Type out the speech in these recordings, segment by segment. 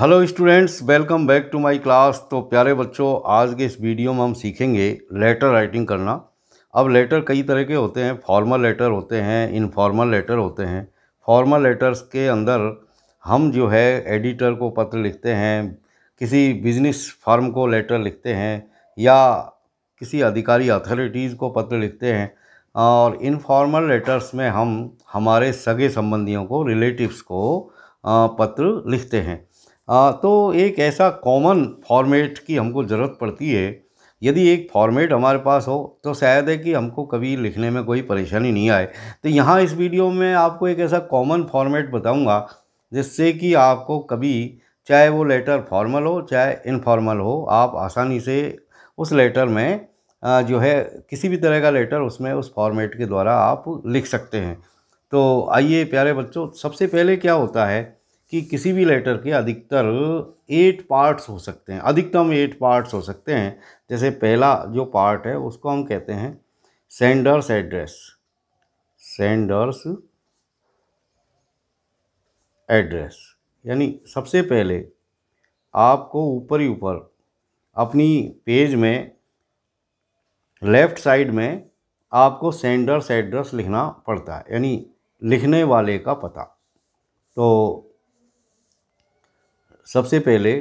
hello students welcome back to my class तो प्यारे बच्चों आज के इस वीडियो में हम सीखेंगे लेटर राइटिंग करना अब लेटर कई तरह के होते हैं फॉर्मल लेटर होते हैं इनफॉर्मल लेटर होते हैं फॉर्मल लेटर्स के अंदर हम जो है एडिटर को पत्र लिखते हैं किसी बिजनेस फर्म को लेटर लिखते हैं या किसी अधिकारी अथॉरिटीज़ को पत्र लिखते हैं और इनफॉर्मल लेटर्स में हम हमारे सगे संबंधियों को रिलेटिव्स को पत्र लिखते हैं तो एक ऐसा कॉमन फॉर्मेट की हमको ज़रूरत पड़ती है यदि एक फॉर्मेट हमारे पास हो तो शायद है कि हमको कभी लिखने में कोई परेशानी नहीं आए तो यहाँ इस वीडियो में आपको एक ऐसा कॉमन फॉर्मेट बताऊँगा जिससे कि आपको कभी चाहे वो लेटर फॉर्मल हो चाहे इनफॉर्मल हो आप आसानी से उस लेटर में जो है किसी भी तरह का लेटर उसमें उस फॉर्मेट के द्वारा आप लिख सकते हैं तो आइए प्यारे बच्चों सबसे पहले क्या होता है कि किसी भी लेटर के अधिकतर एट पार्ट्स हो सकते हैं अधिकतम एट पार्ट्स हो सकते हैं जैसे पहला जो पार्ट है उसको हम कहते हैं सेंडर्स एड्रेस सेंडर्स एड्रेस यानी सबसे पहले आपको ऊपर ही ऊपर अपनी पेज में लेफ़्ट साइड में आपको सेंडर्स एड्रेस लिखना पड़ता है यानी लिखने वाले का पता तो सबसे पहले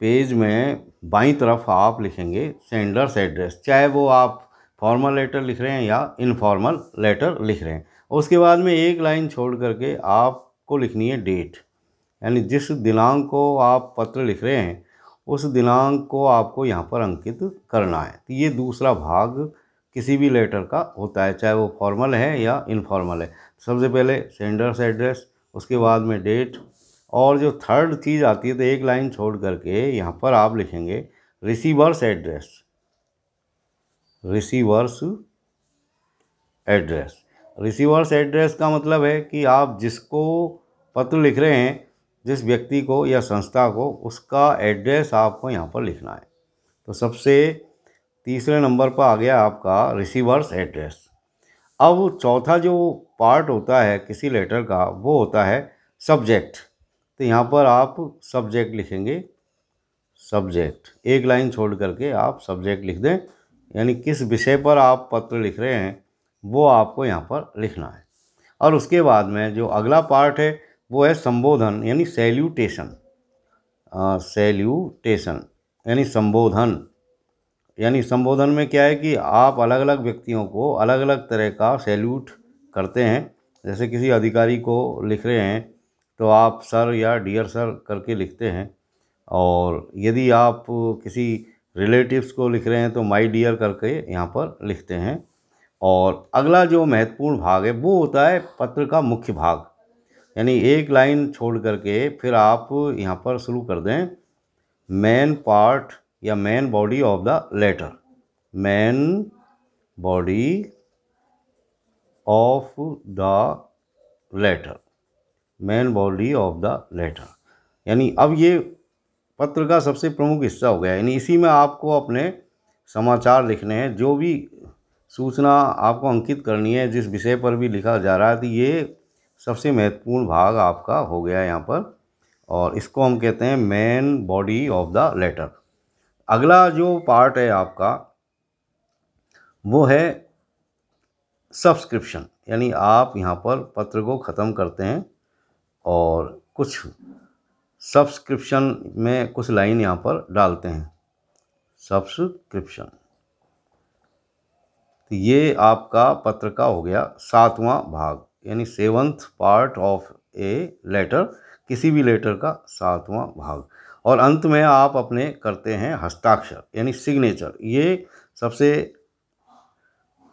पेज में बाई तरफ आप लिखेंगे सेंडर्स एड्रेस चाहे वो आप फॉर्मल लेटर लिख रहे हैं या इनफॉर्मल लेटर लिख रहे हैं उसके बाद में एक लाइन छोड़ करके आपको लिखनी है डेट यानी जिस दिनांक को आप पत्र लिख रहे हैं उस दिनांक को आपको यहाँ पर अंकित करना है तो ये दूसरा भाग किसी भी लेटर का होता है चाहे वो फॉर्मल है या इनफॉर्मल है सबसे पहले सेंडर्स एड्रेस उसके बाद में डेट और जो थर्ड चीज़ आती है तो एक लाइन छोड़ करके यहाँ पर आप लिखेंगे receiver's address receiver's address receiver's address का मतलब है कि आप जिसको पत्र लिख रहे हैं जिस व्यक्ति को या संस्था को उसका एड्रेस आपको यहाँ पर लिखना है तो सबसे तीसरे नंबर पर आ गया आपका रिसीवर्स एड्रेस अब चौथा जो पार्ट होता है किसी लेटर का वो होता है सब्जेक्ट तो यहाँ पर आप सब्जेक्ट लिखेंगे सब्जेक्ट एक लाइन छोड़ करके आप सब्जेक्ट लिख दें यानी किस विषय पर आप पत्र लिख रहे हैं वो आपको यहाँ पर लिखना है और उसके बाद में जो अगला पार्ट है वो है संबोधन यानी सेल्यूटेशन सेल्यूटेशन यानी संबोधन यानी संबोधन में क्या है कि आप अलग अलग व्यक्तियों को अलग अलग तरह का सेल्यूट करते हैं जैसे किसी अधिकारी को लिख रहे हैं तो आप सर या डियर सर करके लिखते हैं और यदि आप किसी रिलेटिव्स को लिख रहे हैं तो माय डियर करके यहाँ पर लिखते हैं और अगला जो महत्वपूर्ण भाग है वो होता है पत्र का मुख्य भाग यानी एक लाइन छोड़ करके फिर आप यहाँ पर शुरू कर दें मेन पार्ट या main body of the letter main body of the letter main body of the letter यानी अब ये पत्र का सबसे प्रमुख हिस्सा हो गया यानी इसी में आपको अपने समाचार लिखने हैं जो भी सूचना आपको अंकित करनी है जिस विषय पर भी लिखा जा रहा है तो ये सबसे महत्वपूर्ण भाग आपका हो गया यहाँ पर और इसको हम कहते हैं main body of the letter अगला जो पार्ट है आपका वो है सब्सक्रिप्शन यानी आप यहाँ पर पत्र को ख़त्म करते हैं और कुछ सब्सक्रिप्शन में कुछ लाइन यहाँ पर डालते हैं सब्सक्रिप्शन तो ये आपका पत्र का हो गया सातवां भाग यानी seventh part of a letter किसी भी लेटर का सातवां भाग और अंत में आप अपने करते हैं हस्ताक्षर यानी सिग्नेचर ये सबसे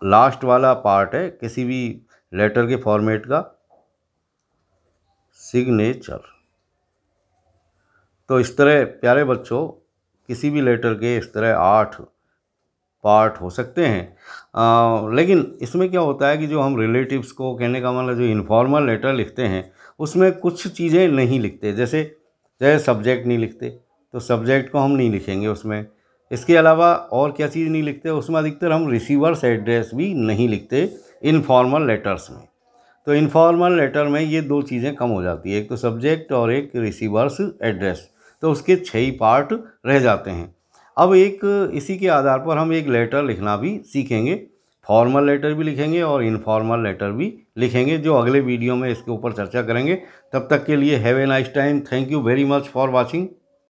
लास्ट वाला पार्ट है किसी भी लेटर के फॉर्मेट का सिग्नेचर तो इस तरह प्यारे बच्चों किसी भी लेटर के इस तरह आठ पार्ट हो सकते हैं आ, लेकिन इसमें क्या होता है कि जो हम रिलेटिव्स को कहने का मतलब जो इन्फॉर्मल लेटर लिखते हैं उसमें कुछ चीज़ें नहीं लिखते जैसे जैसे सब्जेक्ट नहीं लिखते तो सब्जेक्ट को हम नहीं लिखेंगे उसमें इसके अलावा और क्या चीज़ नहीं लिखते उसमें अधिकतर हम रिसीवर्स एड्रेस भी नहीं लिखते इनफॉर्मल लेटर्स में तो इनफॉर्मल लेटर में ये दो चीज़ें कम हो जाती है एक तो सब्जेक्ट और एक रिसीवर्स एड्रेस तो उसके छः ही पार्ट रह जाते हैं अब एक इसी के आधार पर हम एक लेटर लिखना भी सीखेंगे फॉर्मल लेटर भी लिखेंगे और इनफॉर्मल लेटर भी लिखेंगे जो अगले वीडियो में इसके ऊपर चर्चा करेंगे तब तक के लिए have a nice time thank you very much for watching